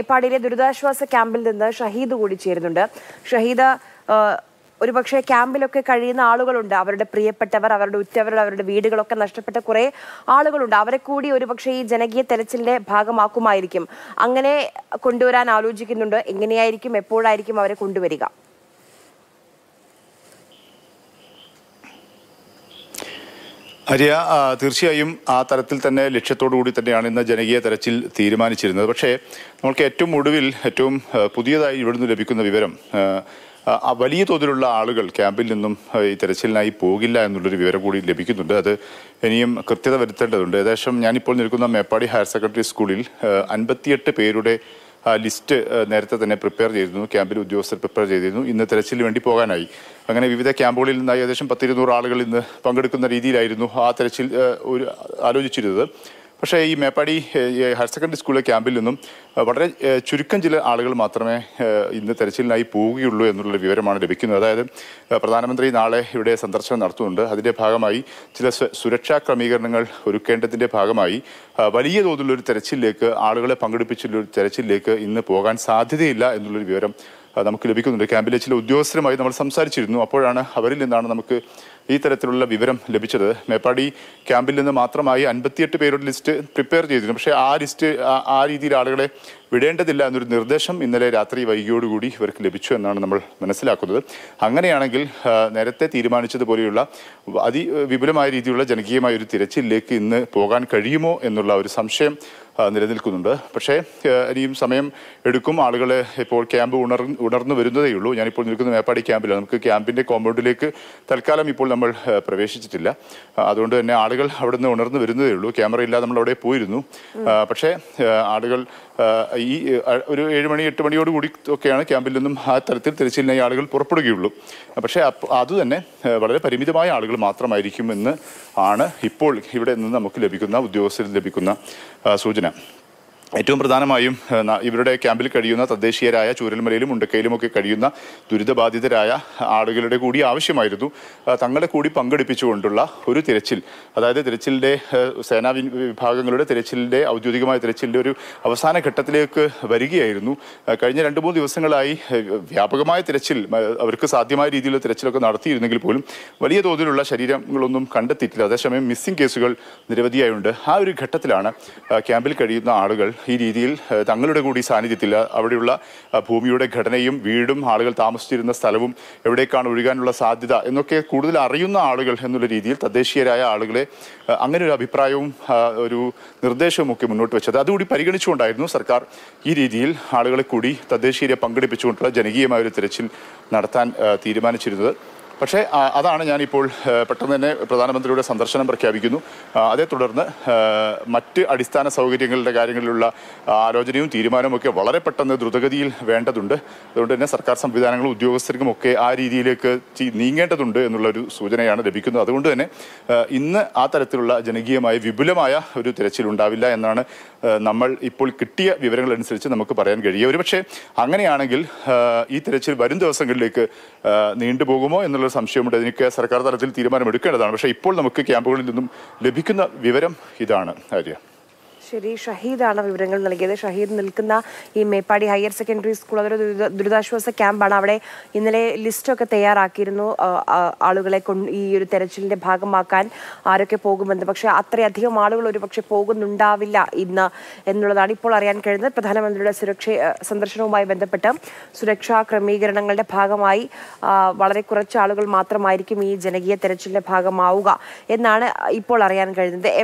നേപ്പാളിലെ ദുരിതാശ്വാസ ക്യാമ്പിൽ നിന്ന് ഷഹീദ് കൂടി ചേരുന്നുണ്ട് ഷഹീദ് ഒരുപക്ഷെ ക്യാമ്പിലൊക്കെ കഴിയുന്ന ആളുകളുണ്ട് അവരുടെ പ്രിയപ്പെട്ടവർ അവരുടെ ഉറ്റവർ അവരുടെ വീടുകളൊക്കെ നഷ്ടപ്പെട്ട കുറേ ആളുകളുണ്ട് അവരെ കൂടി ഒരുപക്ഷെ ഈ ജനകീയ തെരച്ചിലിന്റെ ഭാഗമാക്കുമായിരിക്കും അങ്ങനെ കൊണ്ടുവരാൻ ആലോചിക്കുന്നുണ്ട് എങ്ങനെയായിരിക്കും എപ്പോഴായിരിക്കും അവരെ കൊണ്ടുവരിക ഹരിയ തീർച്ചയായും ആ തരത്തിൽ തന്നെ ലക്ഷ്യത്തോടു കൂടി തന്നെയാണ് ഇന്ന് ജനകീയ തെരച്ചിൽ തീരുമാനിച്ചിരുന്നത് പക്ഷേ നമുക്ക് ഏറ്റവും ഒടുവിൽ ഏറ്റവും പുതിയതായി ഇവിടുന്ന് ലഭിക്കുന്ന വിവരം വലിയ തോതിലുള്ള ആളുകൾ ക്യാമ്പിൽ നിന്നും ഈ തെരച്ചിലിനായി പോകില്ല എന്നുള്ളൊരു വിവരം കൂടി ലഭിക്കുന്നുണ്ട് അത് ഇനിയും കൃത്യത വരുത്തേണ്ടതുണ്ട് ഏകദേശം ഞാനിപ്പോൾ നിൽക്കുന്ന മേപ്പാടി ഹയർ സെക്കൻഡറി സ്കൂളിൽ അൻപത്തിയെട്ട് പേരുടെ ലിസ്റ്റ് നേരത്തെ തന്നെ പ്രിപ്പയർ ചെയ്തിരുന്നു ക്യാമ്പിൽ ഉദ്യോഗസ്ഥർ പ്രിപ്പയർ ചെയ്തിരുന്നു ഇന്ന് തെരച്ചിലിന് വേണ്ടി പോകാനായി അങ്ങനെ വിവിധ ക്യാമ്പുകളിൽ നിന്ന് ഏകദേശം പത്തിരുന്നൂറ് ആളുകൾ ഇന്ന് പങ്കെടുക്കുന്ന രീതിയിലായിരുന്നു ആ തെരച്ചിൽ ഒരു ആലോചിച്ചിരുന്നത് പക്ഷേ ഈ മേപ്പാടി ഹയർ സെക്കൻഡറി സ്കൂളിലെ ക്യാമ്പിൽ നിന്നും വളരെ ചുരുക്കം ചില ആളുകൾ മാത്രമേ ഇന്ന് തെരച്ചിലിനായി പോവുകയുള്ളൂ എന്നുള്ള വിവരമാണ് ലഭിക്കുന്നത് അതായത് പ്രധാനമന്ത്രി നാളെ ഇവിടെ സന്ദർശനം നടത്തുന്നുണ്ട് അതിൻ്റെ ഭാഗമായി ചില സുരക്ഷാ ക്രമീകരണങ്ങൾ ഒരുക്കേണ്ടതിൻ്റെ ഭാഗമായി വലിയ തോതിലുള്ളൊരു തെരച്ചിലിലേക്ക് ആളുകളെ പങ്കെടുപ്പിച്ചുള്ളൊരു തെരച്ചിലിലേക്ക് ഇന്ന് പോകാൻ സാധ്യതയില്ല എന്നുള്ളൊരു വിവരം നമുക്ക് ലഭിക്കുന്നുണ്ട് ക്യാമ്പിലെ ചില ഉദ്യോഗസ്ഥരുമായി നമ്മൾ സംസാരിച്ചിരുന്നു അപ്പോഴാണ് അവരിൽ നിന്നാണ് നമുക്ക് ഈ തരത്തിലുള്ള വിവരം ലഭിച്ചത് മേപ്പാടി ക്യാമ്പിൽ നിന്ന് മാത്രമായി അൻപത്തിയെട്ട് പേരുടെ ലിസ്റ്റ് പ്രിപ്പയർ ചെയ്തിരുന്നു പക്ഷേ ആ ലിസ്റ്റ് ആ രീതിയിൽ ആളുകളെ വിടേണ്ടതില്ല എന്നൊരു നിർദ്ദേശം ഇന്നലെ രാത്രി വൈകിയോടുകൂടി ഇവർക്ക് ലഭിച്ചു എന്നാണ് നമ്മൾ മനസ്സിലാക്കുന്നത് അങ്ങനെയാണെങ്കിൽ നേരത്തെ തീരുമാനിച്ചതുപോലെയുള്ള അതിവിപുലമായ രീതിയിലുള്ള ജനകീയമായ ഒരു തിരച്ചിലേക്ക് ഇന്ന് പോകാൻ കഴിയുമോ എന്നുള്ള ഒരു സംശയം നിലനിൽക്കുന്നുണ്ട് പക്ഷേ ഇനിയും സമയം എടുക്കും ആളുകൾ ഇപ്പോൾ ക്യാമ്പ് ഉണർ ഉണർന്നു വരുന്നതേ ഉള്ളൂ ഞാനിപ്പോൾ നിൽക്കുന്ന മേപ്പാടി ക്യാമ്പിലാണ് നമുക്ക് ക്യാമ്പിൻ്റെ കോമ്പൗണ്ടിലേക്ക് തൽക്കാലം ഇപ്പോൾ നമ്മൾ പ്രവേശിച്ചിട്ടില്ല അതുകൊണ്ട് തന്നെ ആളുകൾ അവിടെ നിന്ന് ഉണർന്നു വരുന്നതേ ഉള്ളൂ ക്യാമറ ഇല്ലാതെ നമ്മൾ അവിടെ പോയിരുന്നു പക്ഷേ ആളുകൾ ഈ ഒരു ഏഴ് മണി എട്ട് മണിയോടുകൂടി ഒക്കെയാണ് ക്യാമ്പിൽ നിന്നും ആ തരത്തിൽ തിരച്ചിലിനായി ആളുകൾ പുറപ്പെടുകയുള്ളൂ പക്ഷേ അതുതന്നെ വളരെ പരിമിതമായ ആളുകൾ മാത്രമായിരിക്കുമെന്ന് ആണ് ഇപ്പോൾ ഇവിടെ നിന്ന് നമുക്ക് ലഭിക്കുന്ന ഉദ്യോഗസ്ഥരിൽ ലഭിക്കുന്ന സൂചന ഏറ്റവും പ്രധാനമായും ഇവരുടെ ക്യാമ്പിൽ കഴിയുന്ന തദ്ദേശീയരായ ചൂരൽമലയിലും ഉണ്ടക്കയിലുമൊക്കെ കഴിയുന്ന ദുരിതബാധിതരായ ആളുകളുടെ കൂടി ആവശ്യമായിരുന്നു തങ്ങളെ കൂടി പങ്കെടുപ്പിച്ചുകൊണ്ടുള്ള ഒരു തിരച്ചിൽ അതായത് തിരച്ചിലിൻ്റെ സേനാ വിഭാഗങ്ങളുടെ തിരച്ചിലിൻ്റെ ഔദ്യോഗികമായ തിരച്ചിലിൻ്റെ ഒരു അവസാന ഘട്ടത്തിലേക്ക് വരികയായിരുന്നു കഴിഞ്ഞ രണ്ട് മൂന്ന് ദിവസങ്ങളായി വ്യാപകമായ തിരച്ചിൽ അവർക്ക് സാധ്യമായ രീതിയിലുള്ള തിരച്ചിലൊക്കെ നടത്തിയിരുന്നെങ്കിൽ പോലും വലിയ തോതിലുള്ള ശരീരങ്ങളൊന്നും കണ്ടെത്തിയിട്ടില്ല അതേസമയം മിസ്സിംഗ് കേസുകൾ നിരവധിയായുണ്ട് ആ ഒരു ഘട്ടത്തിലാണ് ക്യാമ്പിൽ കഴിയുന്ന ആളുകൾ ഈ രീതിയിൽ തങ്ങളുടെ കൂടി സാന്നിധ്യത്തിൽ അവിടെയുള്ള ഭൂമിയുടെ ഘടനയും വീടും ആളുകൾ താമസിച്ചിരുന്ന സ്ഥലവും എവിടേക്കാണ് ഒഴുകാനുള്ള സാധ്യത എന്നൊക്കെ കൂടുതൽ അറിയുന്ന ആളുകൾ എന്നുള്ള രീതിയിൽ തദ്ദേശീയരായ ആളുകളെ അങ്ങനെ ഒരു അഭിപ്രായവും ഒരു നിർദ്ദേശവും ഒക്കെ മുന്നോട്ട് വെച്ചത് അതുകൂടി പരിഗണിച്ചുകൊണ്ടായിരുന്നു സർക്കാർ ഈ രീതിയിൽ ആളുകളെ കൂടി തദ്ദേശീയരെ പങ്കെടുപ്പിച്ചുകൊണ്ടുള്ള ജനകീയമായ ഒരു തിരച്ചിൽ നടത്താൻ തീരുമാനിച്ചിരുന്നത് പക്ഷേ അതാണ് ഞാനിപ്പോൾ പെട്ടെന്ന് തന്നെ പ്രധാനമന്ത്രിയുടെ സന്ദർശനം പ്രഖ്യാപിക്കുന്നു അതേ തുടർന്ന് മറ്റ് അടിസ്ഥാന സൗകര്യങ്ങളുടെ കാര്യങ്ങളിലുള്ള ആലോചനയും തീരുമാനമൊക്കെ വളരെ പെട്ടെന്ന് ദ്രുതഗതിയിൽ വേണ്ടതുണ്ട് അതുകൊണ്ട് തന്നെ സർക്കാർ സംവിധാനങ്ങളും ഉദ്യോഗസ്ഥർക്കും ഒക്കെ ആ രീതിയിലേക്ക് നീങ്ങേണ്ടതുണ്ട് എന്നുള്ളൊരു സൂചനയാണ് ലഭിക്കുന്നത് അതുകൊണ്ട് തന്നെ ഇന്ന് ആ തരത്തിലുള്ള ജനകീയമായ വിപുലമായ ഒരു തിരച്ചിൽ ഉണ്ടാവില്ല എന്നാണ് നമ്മൾ ഇപ്പോൾ കിട്ടിയ വിവരങ്ങളനുസരിച്ച് നമുക്ക് പറയാൻ കഴിയുക ഒരുപക്ഷെ അങ്ങനെയാണെങ്കിൽ ഈ തിരച്ചിൽ വരും ദിവസങ്ങളിലേക്ക് നീണ്ടുപോകുമോ എന്നുള്ള എന്നുള്ള സംശയമുണ്ട് അതിനൊക്കെ സർക്കാർ തലത്തിൽ തീരുമാനമെടുക്കേണ്ടതാണ് പക്ഷേ ഇപ്പോൾ നമുക്ക് ക്യാമ്പുകളിൽ നിന്നും ലഭിക്കുന്ന വിവരം ഇതാണ് ആര്യ ശരി ഷഹീദാണ് വിവരങ്ങൾ നൽകിയത് ഷഹീദ് നിൽക്കുന്ന ഈ മേപ്പാടി ഹയർ സെക്കൻഡറി സ്കൂൾ അതൊരു ദുരിതാശ്വാസ ക്യാമ്പാണ് അവിടെ ഇന്നലെ ലിസ്റ്റൊക്കെ തയ്യാറാക്കിയിരുന്നു ആളുകളെ ഈ ഒരു തെരച്ചിലിന്റെ ഭാഗമാക്കാൻ ആരൊക്കെ പോകുമെന്ന് പക്ഷേ അത്രയധികം ആളുകൾ ഒരു പക്ഷേ പോകുന്നുണ്ടാവില്ല ഇന്ന് എന്നുള്ളതാണ് ഇപ്പോൾ അറിയാൻ കഴിയുന്നത് പ്രധാനമന്ത്രിയുടെ സുരക്ഷ സന്ദർശനവുമായി ബന്ധപ്പെട്ട് സുരക്ഷാ ക്രമീകരണങ്ങളുടെ ഭാഗമായി വളരെ കുറച്ച് ആളുകൾ മാത്രമായിരിക്കും ഈ ജനകീയ തെരച്ചിലിന്റെ ഭാഗമാവുക എന്നാണ് ഇപ്പോൾ അറിയാൻ കഴിയുന്നത്